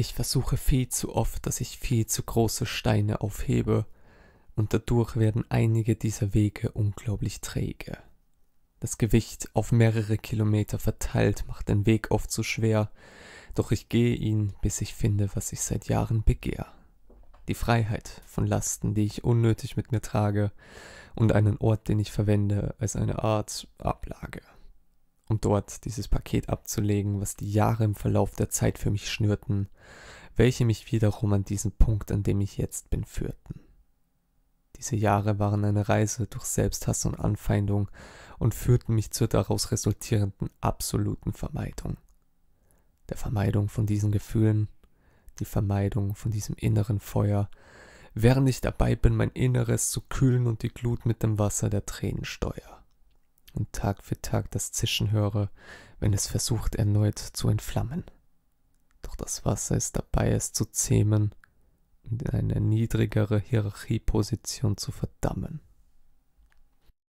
Ich versuche viel zu oft, dass ich viel zu große Steine aufhebe, und dadurch werden einige dieser Wege unglaublich träge. Das Gewicht auf mehrere Kilometer verteilt macht den Weg oft zu schwer, doch ich gehe ihn, bis ich finde, was ich seit Jahren begehr. Die Freiheit von Lasten, die ich unnötig mit mir trage, und einen Ort, den ich verwende als eine Art Ablage um dort dieses Paket abzulegen, was die Jahre im Verlauf der Zeit für mich schnürten, welche mich wiederum an diesen Punkt, an dem ich jetzt bin, führten. Diese Jahre waren eine Reise durch Selbsthass und Anfeindung und führten mich zur daraus resultierenden absoluten Vermeidung. Der Vermeidung von diesen Gefühlen, die Vermeidung von diesem inneren Feuer, während ich dabei bin, mein Inneres zu kühlen und die Glut mit dem Wasser der Tränen steuer und Tag für Tag das Zischen höre, wenn es versucht erneut zu entflammen. Doch das Wasser ist dabei, es zu zähmen und in eine niedrigere Hierarchieposition zu verdammen.